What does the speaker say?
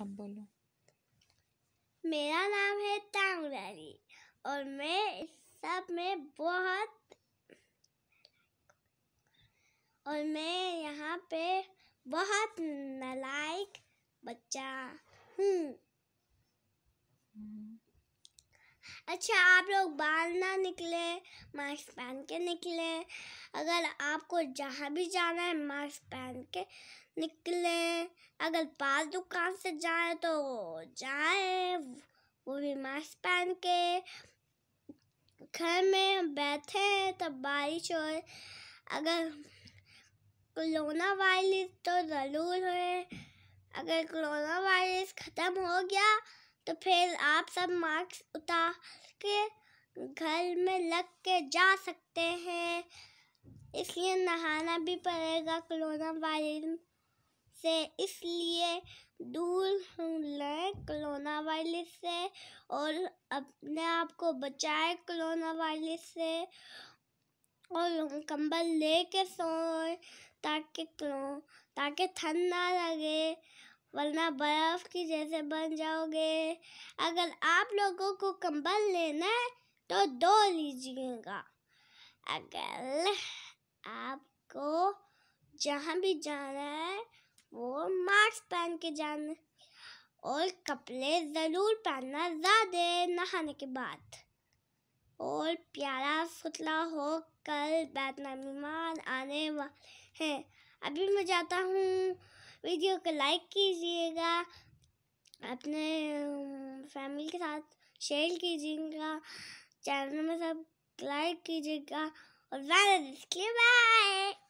अब बोलो मेरा नाम है तांग और मैं इस सब में बहुत और मैं यहाँ पे बहुत नलायक बच्चा हूँ अच्छा आप लोग बाहर ना निकले मास्क पहन के निकले अगर आपको जहाँ भी जाना है मास्क पहन के निकले अगर पास दुकान से जाए तो जाए वो भी मास्क पहन के घर में बैठे तब बारिश हो अगर कोरोना वायरस तो ज़रूर है अगर कोरोना वायरस ख़त्म हो गया तो फिर आप सब मास्क उतार के घर में लग के जा सकते हैं इसलिए नहाना भी पड़ेगा कोरोना वायरस से इसलिए दूर लें कोरोना वायरस से और अपने आप को बचाए कोरोना वायरस से और कंबल ले के सोए ताकि ताकि ठंड ना लगे वरना बर्फ़ की जैसे बन जाओगे अगर आप लोगों को कंबल लेना है तो दो लीजिएगा अगर आपको जहाँ भी जाना है वो मास्क पहन के जाना और कपड़े ज़रूर पहनना ज़्यादा नहाने के बाद और प्यारा फुतला हो कल बैतना मेहमान आने वाले हैं अभी मैं जाता हूँ वीडियो को लाइक कीजिएगा अपने फैमिली के साथ शेयर कीजिएगा चैनल में सब लाइक कीजिएगा और बाय